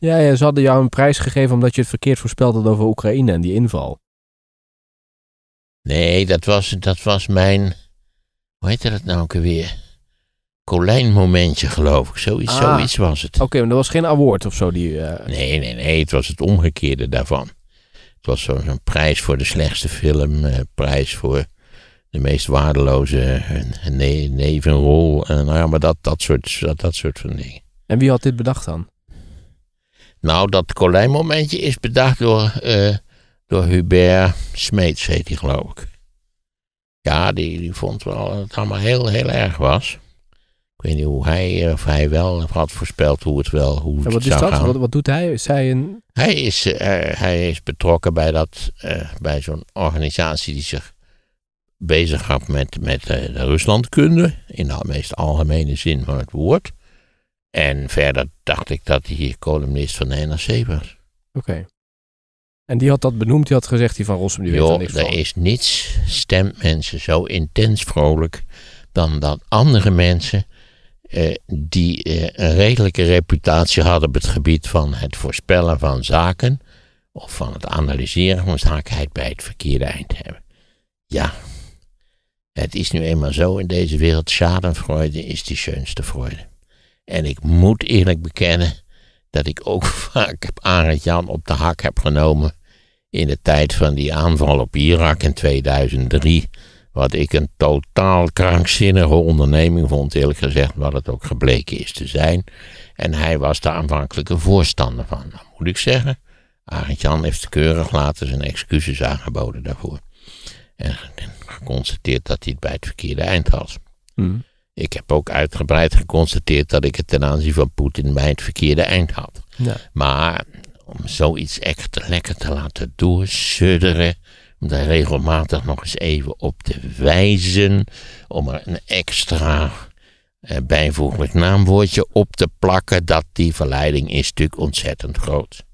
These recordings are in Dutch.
Ja, ja, ze hadden jou een prijs gegeven omdat je het verkeerd voorspeld had over Oekraïne en die inval. Nee, dat was, dat was mijn. Hoe heette dat nou ook weer? colijn geloof ik. Zoiets, ah. zoiets was het. Oké, maar dat was geen award of zo? Die, eh, Nee, nee, nee. Het was het omgekeerde daarvan. Het was zo'n prijs voor de slechtste film, uh, prijs voor de meest waardeloze eh, ne nevenrol. En, nou ja, maar dat, dat, soort, dat, dat soort van dingen. En wie had dit bedacht dan? Nou, dat momentje is bedacht door, eh, door Hubert Smeets, heet hij geloof ik. Ja, die, die vond wel dat het allemaal heel, heel erg was. Ik weet niet hoe hij, of hij wel had voorspeld hoe het wel hoe het wat zou Gaan. Wat, doet hij? Is hij een... Hij is, eh, hij is betrokken bij, dat, eh, bij zo'n organisatie die zich bezighoudt met, met de Ruslandkunde. In de meest algemene zin van het woord. En verder dacht ik dat hij columnist van de NRC was. Oké. En die had dat benoemd, die had gezegd, die van Rossum, die jo, er niks er is niets stemt mensen zo intens vrolijk dan dat andere mensen eh, die eh, een redelijke reputatie hadden op het gebied van het voorspellen van zaken of van het analyseren van zaken bij het verkeerde eind hebben. Ja, het is nu eenmaal zo in deze wereld, schadenfreude is die schönste freude. En ik moet eerlijk bekennen dat ik ook vaak Arend Jan op de hak heb genomen in de tijd van die aanval op Irak in 2003. Wat ik een totaal krankzinnige onderneming vond, eerlijk gezegd, wat het ook gebleken is te zijn. En hij was de aanvankelijke voorstander van. moet ik zeggen, Arend Jan heeft keurig later zijn excuses aangeboden daarvoor. En geconstateerd dat hij het bij het verkeerde eind had. Mm. Ik heb ook uitgebreid geconstateerd dat ik het ten aanzien van Poetin bij het verkeerde eind had. Maar om zoiets echt lekker te laten doorsudderen, om daar regelmatig nog eens even op te wijzen, om er een extra eh, bijvoeglijk naamwoordje op te plakken, dat die verleiding is natuurlijk ontzettend groot.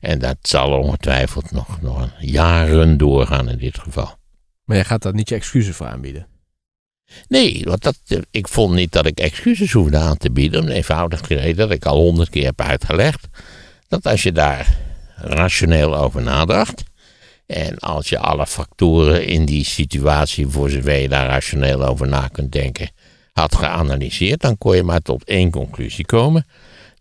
En dat zal ongetwijfeld nog, nog jaren doorgaan in dit geval. Maar jij gaat daar niet je excuses voor aanbieden? Nee, want dat, eh, ik vond niet dat ik excuses hoefde aan te bieden. Om de eenvoudige reden dat ik al honderd keer heb uitgelegd. Dat als je daar rationeel over nadacht. En als je alle factoren in die situatie, voor zover je daar rationeel over na kunt denken, had geanalyseerd, dan kon je maar tot één conclusie komen.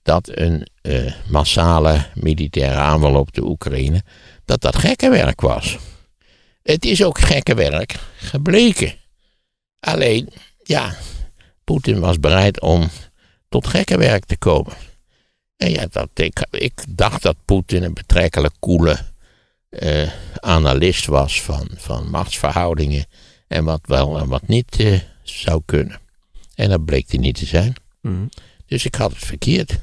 Dat een eh, massale militaire aanval op de Oekraïne, dat dat gekkenwerk was. Het is ook gekkenwerk gebleken. Alleen, ja, Poetin was bereid om tot gekkenwerk te komen. En ja, dat, ik, ik dacht dat Poetin een betrekkelijk koele uh, eh, analist was van, van machtsverhoudingen en wat wel en wat niet eh, zou kunnen. En dat bleek hij niet te zijn. Mhm. Dus ik had het verkeerd.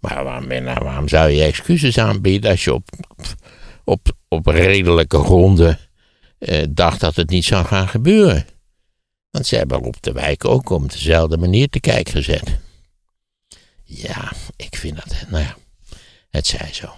Maar waarom, nou, waarom, zou je excuses aanbieden als je op, op, op redelijke gronden eh, dacht dat het niet zou gaan gebeuren? Want ze hebben op de Wijk ook om dezelfde manier te kijk gezet. Ja, ik vind dat, nou ja, het zij zo.